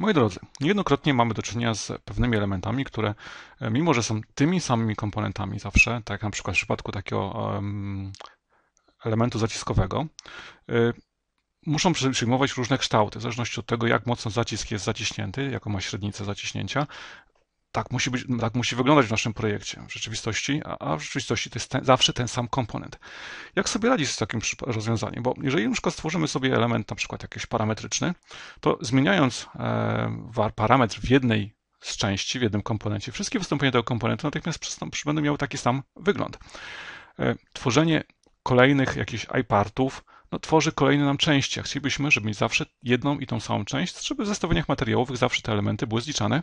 Moi drodzy, niejednokrotnie mamy do czynienia z pewnymi elementami, które e, mimo, że są tymi samymi komponentami zawsze, tak jak na przykład w przypadku takiego um, elementu zaciskowego, y, muszą przyjmować różne kształty, w zależności od tego, jak mocno zacisk jest zaciśnięty, jaką ma średnicę zaciśnięcia, tak musi, być, tak musi wyglądać w naszym projekcie, w rzeczywistości, a, w rzeczywistości to jest ten, zawsze ten sam komponent. Jak sobie radzić z takim rozwiązaniem? Bo jeżeli na przykład stworzymy sobie element, na przykład jakiś parametryczny, to zmieniając e, parametr w jednej z części, w jednym komponencie, wszystkie wystąpienia tego komponentu natychmiast będą miały taki sam wygląd. E, tworzenie kolejnych jakichś iPartów, no, tworzy kolejne nam części. A chcielibyśmy, żeby mieć zawsze jedną i tą samą część, żeby w zestawieniach materiałowych zawsze te elementy były zliczane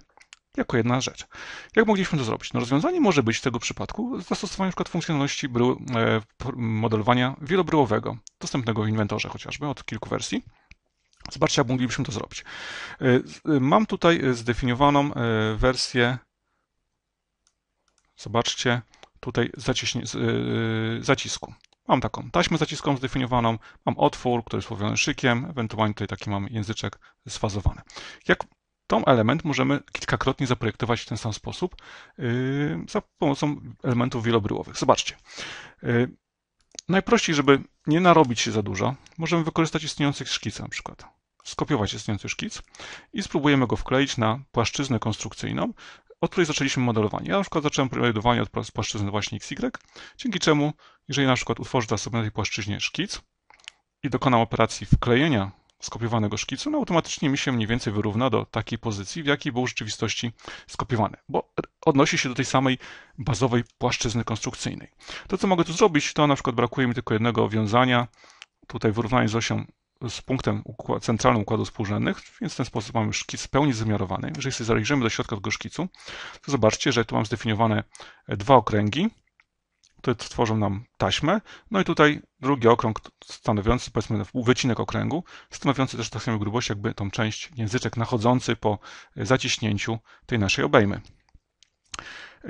jako jedna rzecz. Jak mogliśmy to zrobić? No rozwiązanie może być w tego przypadku zastosowanie np. funkcjonalności brył, e, modelowania wielobryłowego, dostępnego w inwentorze chociażby od kilku wersji. Zobaczcie, jak moglibyśmy to zrobić. E, e, mam tutaj zdefiniowaną wersję. Zobaczcie, tutaj zaciśnie, zacisku. Mam taką taśmę zaciskową zdefiniowaną, mam otwór, który jest powiązany szykiem, ewentualnie tutaj taki mam języczek sfazowany. Jak Tą element możemy kilkakrotnie zaprojektować w ten sam sposób yy, za pomocą elementów wielobryłowych. Zobaczcie. Yy, najprościej, żeby nie narobić się za dużo, możemy wykorzystać istniejący szkic na przykład. Skopiować istniejący szkic i spróbujemy go wkleić na płaszczyznę konstrukcyjną, od której zaczęliśmy modelowanie. Ja na przykład zacząłem modelowanie od płaszczyzny właśnie XY, dzięki czemu, jeżeli na przykład utworzę sobie na tej płaszczyźnie szkic i dokonam operacji wklejenia skopiowanego szkicu, no automatycznie mi się mniej więcej wyrówna do takiej pozycji, w jakiej był w rzeczywistości skopiowany, bo odnosi się do tej samej bazowej płaszczyzny konstrukcyjnej. To, co mogę tu zrobić, to na przykład brakuje mi tylko jednego wiązania, tutaj wyrównanie z osią z punktem układ, centralnym układu współrzędnych, więc w ten sposób mamy już szkic w pełni zmiarowany. Jeżeli sobie zajrzymy do środka tego szkicu, to zobaczcie, że tu mam zdefiniowane e, dwa okręgi, które tworzą nam taśmę. No i tutaj drugi okrąg stanowiący, powiedzmy wycinek okręgu, stanowiący też tak samej grubość, jakby tą część języczek nachodzący po e, zaciśnięciu tej naszej obejmy. E,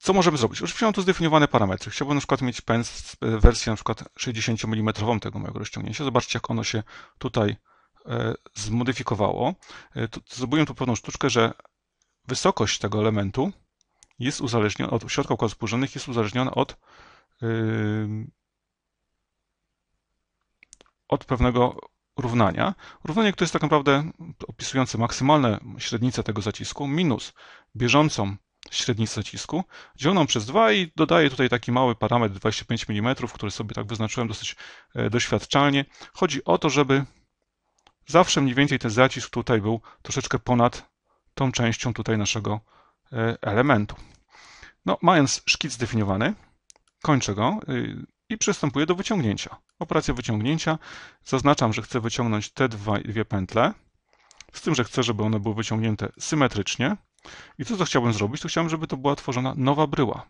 co możemy zrobić? Oczywiście mam tu zdefiniowane parametry. Chciałbym na przykład mieć pens wersję na przykład 60 mm tego mojego rozciągnięcia. Zobaczcie, jak ono się tutaj e, zmodyfikowało. Zrobiłem tu pewną sztuczkę, że wysokość tego elementu jest uzależniona od środków okołospółrzędnych, jest uzależniona od, yy, od pewnego równania. Równanie, które jest tak naprawdę opisujące maksymalne średnicę tego zacisku minus bieżącą średnicę zacisku, dzieloną przez 2 i dodaję tutaj taki mały parametr 25 mm, który sobie tak wyznaczyłem dosyć e, doświadczalnie. Chodzi o to, żeby zawsze mniej więcej ten zacisk tutaj był troszeczkę ponad tą częścią tutaj naszego E, elementu. No, mając szkic zdefiniowany, kończę go y, i przystępuję do wyciągnięcia. Operacja wyciągnięcia, zaznaczam, że chcę wyciągnąć te dwa, dwie pętle, z tym, że chcę, żeby one były wyciągnięte symetrycznie. I co, co chciałbym zrobić? To chciałbym, żeby to była tworzona nowa bryła.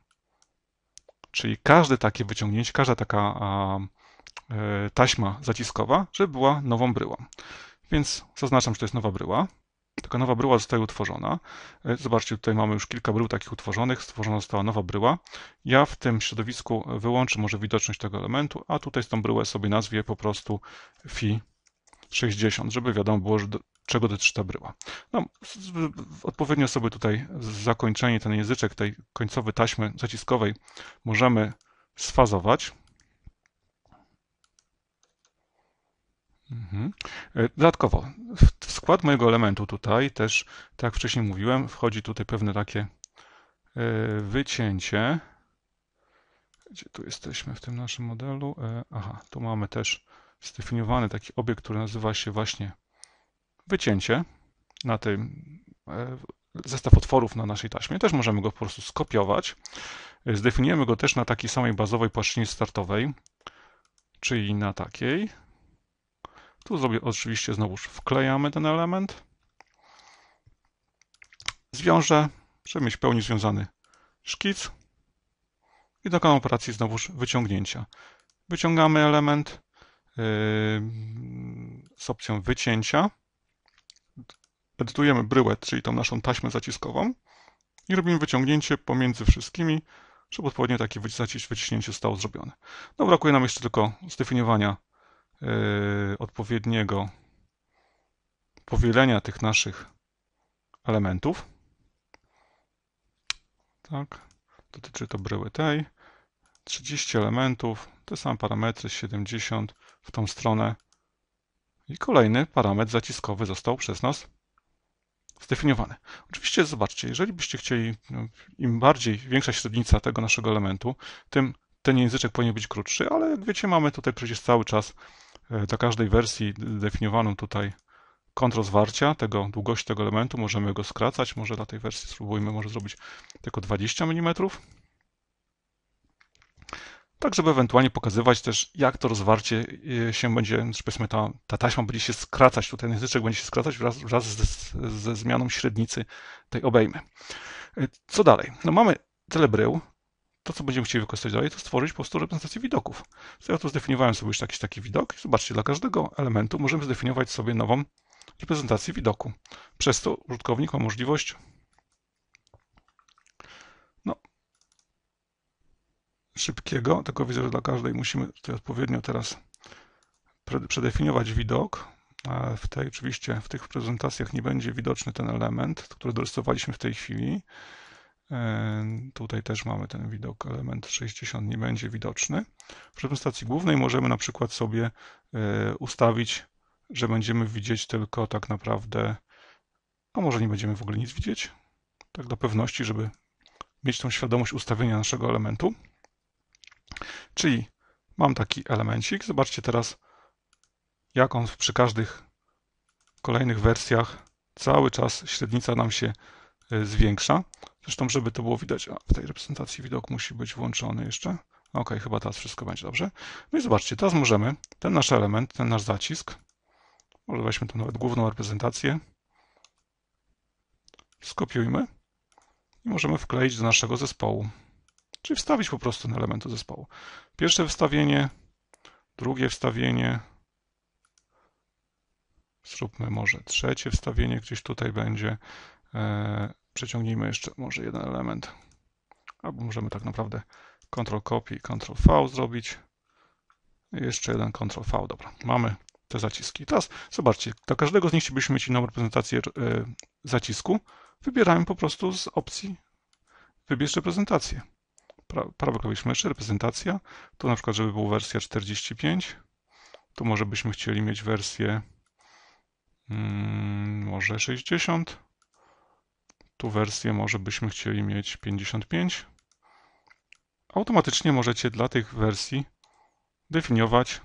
Czyli każde takie wyciągnięcie, każda taka a, e, taśma zaciskowa, żeby była nową bryłą. Więc zaznaczam, że to jest nowa bryła. Taka nowa bryła zostaje utworzona. E, zobaczcie, tutaj mamy już kilka brył takich utworzonych. Stworzona została nowa bryła. Ja w tym środowisku wyłączę może widoczność tego elementu, a tutaj z tą bryłę sobie nazwie po prostu fi 60, żeby wiadomo było, że do, czego dotyczy ta bryła. No, odpowiednio sobie tutaj zakończenie, ten języczek tej końcowej taśmy zaciskowej możemy sfazować. Mhm. E, dodatkowo, w skład mojego elementu tutaj też, tak jak wcześniej mówiłem, wchodzi tutaj pewne takie e, wycięcie. Gdzie tu jesteśmy w tym naszym modelu? E, aha, tu mamy też zdefiniowany taki obiekt, który nazywa się właśnie wycięcie na tym zestaw otworów na naszej taśmie. Też możemy go po prostu skopiować. Zdefiniujemy go też na takiej samej bazowej płaszczyźnie startowej, czyli na takiej. Tu sobie oczywiście znowuż wklejamy ten element. Zwiążę, żeby mieć w pełni związany szkic i dokonam operacji znowuż wyciągnięcia. Wyciągamy element yy, z opcją wycięcia. Edytujemy bryłę czyli tą naszą taśmę zaciskową i robimy wyciągnięcie pomiędzy wszystkimi, żeby odpowiednio takie wyciśnięcie zostało zrobione. No, brakuje nam jeszcze tylko zdefiniowania Y, odpowiedniego powielenia tych naszych elementów. Tak, dotyczy to bryły tej. 30 elementów, te same parametry, 70 w tą stronę. I kolejny parametr zaciskowy został przez nas zdefiniowany. Oczywiście zobaczcie, jeżeli byście chcieli, no, im bardziej większa średnica tego naszego elementu, tym ten języczek powinien być krótszy, ale jak wiecie, mamy tutaj przecież cały czas E, do każdej wersji definiowaną tutaj kąt rozwarcia, tego, długość tego elementu, możemy go skracać, może dla tej wersji spróbujmy może zrobić tylko 20 mm. Tak, żeby ewentualnie pokazywać też, jak to rozwarcie e, się będzie, że powiedzmy ta, ta taśma będzie się skracać, tutaj języczek będzie się skracać wraz, wraz ze, ze zmianą średnicy tej obejmy. E, co dalej? No mamy tyle brył, to, co będziemy chcieli wykorzystać dalej, to stworzyć po prostu reprezentację widoków. So, ja tu zdefiniowałem sobie już jakiś taki widok. Zobaczcie, dla każdego elementu możemy zdefiniować sobie nową reprezentację widoku. Przez to użytkownik ma możliwość no, szybkiego, tylko widzę, że dla każdej musimy tutaj odpowiednio teraz przedefiniować widok. W tej, oczywiście w tych prezentacjach nie będzie widoczny ten element, który dorysowaliśmy w tej chwili. Tutaj też mamy ten widok, element 60 nie będzie widoczny. W reprezentacji głównej możemy na przykład sobie e, ustawić, że będziemy widzieć tylko tak naprawdę, a może nie będziemy w ogóle nic widzieć, tak do pewności, żeby mieć tą świadomość ustawienia naszego elementu. Czyli mam taki elemencik, zobaczcie teraz, jak on przy każdych kolejnych wersjach cały czas średnica nam się e, zwiększa. Zresztą, żeby to było widać, w tej reprezentacji widok musi być włączony jeszcze. Ok, chyba teraz wszystko będzie dobrze. No i zobaczcie, teraz możemy ten nasz element, ten nasz zacisk, może weźmy tu nawet główną reprezentację, skopiujmy i możemy wkleić do naszego zespołu. Czyli wstawić po prostu ten element do zespołu. Pierwsze wstawienie, drugie wstawienie, zróbmy może trzecie wstawienie, gdzieś tutaj będzie. E, przeciągnijmy jeszcze może jeden element. Albo możemy tak naprawdę Ctrl Copy, Ctrl V zrobić. Jeszcze jeden Ctrl V, dobra, mamy te zaciski. Teraz zobaczcie, dla każdego z nich chcielibyśmy mieć inną reprezentację e, zacisku. Wybieramy po prostu z opcji wybierz reprezentację. Pra, prawy klawisz myszy, reprezentacja. Tu na przykład, żeby była wersja 45. Tu może byśmy chcieli mieć wersję mm, może 60. Tu wersję może byśmy chcieli mieć 55. Automatycznie możecie dla tych wersji definiować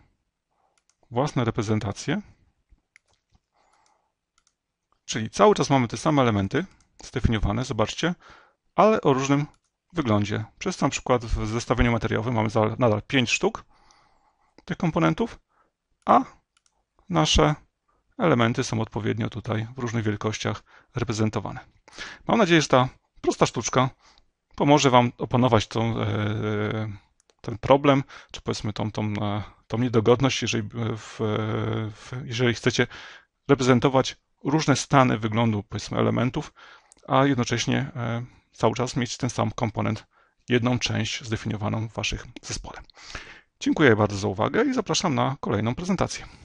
własne reprezentacje. Czyli cały czas mamy te same elementy zdefiniowane, zobaczcie, ale o różnym wyglądzie. Przez na przykład w zestawieniu materiałowym mamy nadal 5 sztuk tych komponentów, a nasze elementy są odpowiednio tutaj w różnych wielkościach reprezentowane. Mam nadzieję, że ta prosta sztuczka pomoże Wam opanować tą, e, e, ten problem, czy powiedzmy tą, tą, e, tą niedogodność, jeżeli, w, w, jeżeli chcecie reprezentować różne stany wyglądu powiedzmy elementów, a jednocześnie cały czas mieć ten sam komponent, jedną część zdefiniowaną w Waszych zespole. Dziękuję bardzo za uwagę i zapraszam na kolejną prezentację.